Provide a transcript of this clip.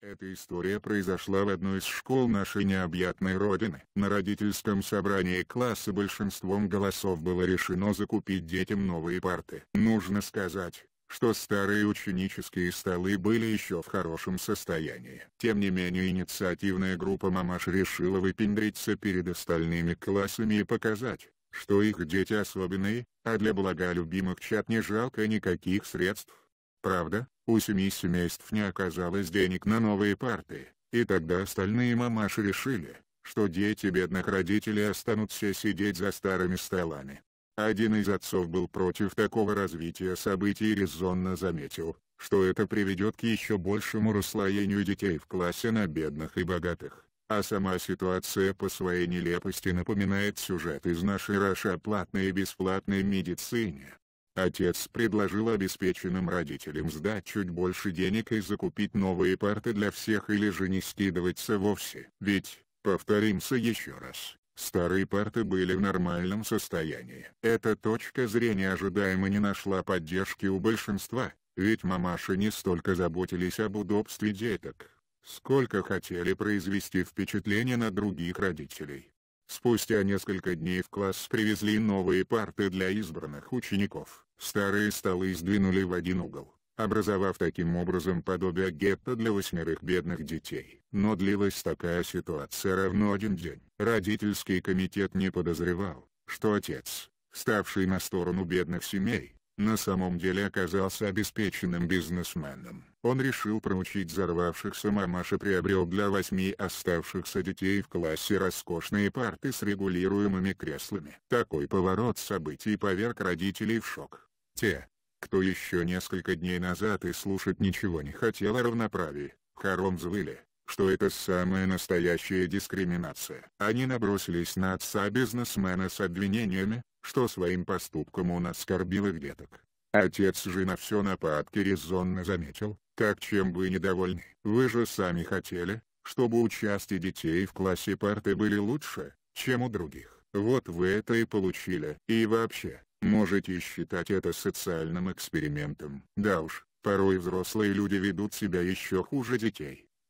Эта история произошла в одной из школ нашей необъятной родины. На родительском собрании класса большинством голосов было решено закупить детям новые парты. Нужно сказать, что старые ученические столы были еще в хорошем состоянии. Тем не менее инициативная группа мамаш решила выпендриться перед остальными классами и показать, что их дети особенные, а для блага любимых чат не жалко никаких средств. Правда, у семи семейств не оказалось денег на новые парты, и тогда остальные мамаши решили, что дети бедных родителей останутся сидеть за старыми столами. Один из отцов был против такого развития событий и резонно заметил, что это приведет к еще большему расслоению детей в классе на бедных и богатых. А сама ситуация по своей нелепости напоминает сюжет из нашей Раша платной и бесплатной медицине, Отец предложил обеспеченным родителям сдать чуть больше денег и закупить новые парты для всех или же не скидываться вовсе. Ведь, повторимся еще раз, Старые парты были в нормальном состоянии. Эта точка зрения ожидаемо не нашла поддержки у большинства, ведь мамаши не столько заботились об удобстве деток, сколько хотели произвести впечатление на других родителей. Спустя несколько дней в класс привезли новые парты для избранных учеников, старые столы сдвинули в один угол, образовав таким образом подобие гетто для восьмерых бедных детей. Но длилась такая ситуация равно один день. Родительский комитет не подозревал, что отец, ставший на сторону бедных семей, на самом деле оказался обеспеченным бизнесменом. Он решил проучить взорвавшихся мамаш и приобрел для восьми оставшихся детей в классе роскошные парты с регулируемыми креслами. Такой поворот событий поверг родителей в шок. Те, кто еще несколько дней назад и слушать ничего не хотел о равноправии, хором взвыли что это самая настоящая дискриминация. Они набросились на отца-бизнесмена с обвинениями, что своим поступком он оскорбил их деток. Отец же на все нападки резонно заметил, так чем вы недовольны? Вы же сами хотели, чтобы участие детей в классе парты были лучше, чем у других. Вот вы это и получили. И вообще, можете считать это социальным экспериментом. Да уж, порой взрослые люди ведут себя еще хуже детей.